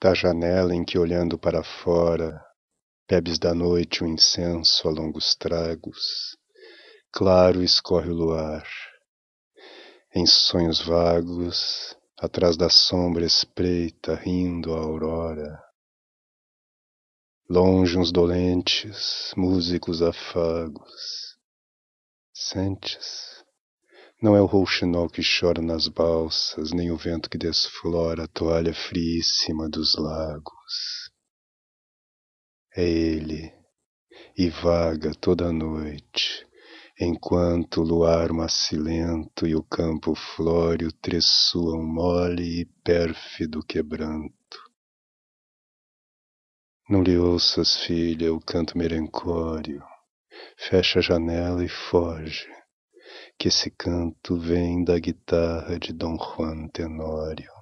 da janela em que olhando para fora bebes da noite o um incenso a longos tragos, claro escorre o luar. Em sonhos vagos, atrás da sombra espreita, rindo a aurora. Longe uns dolentes, músicos afagos, sentes? Não é o rouxinol que chora nas balsas, nem o vento que desflora a toalha friíssima dos lagos. É ele, e vaga toda a noite, enquanto o luar macilento e o campo flóreo tressuam mole e pérfido quebranto. Não lhe ouças, filha, o canto merencório, fecha a janela e foge que esse canto vem da guitarra de Dom Juan Tenório.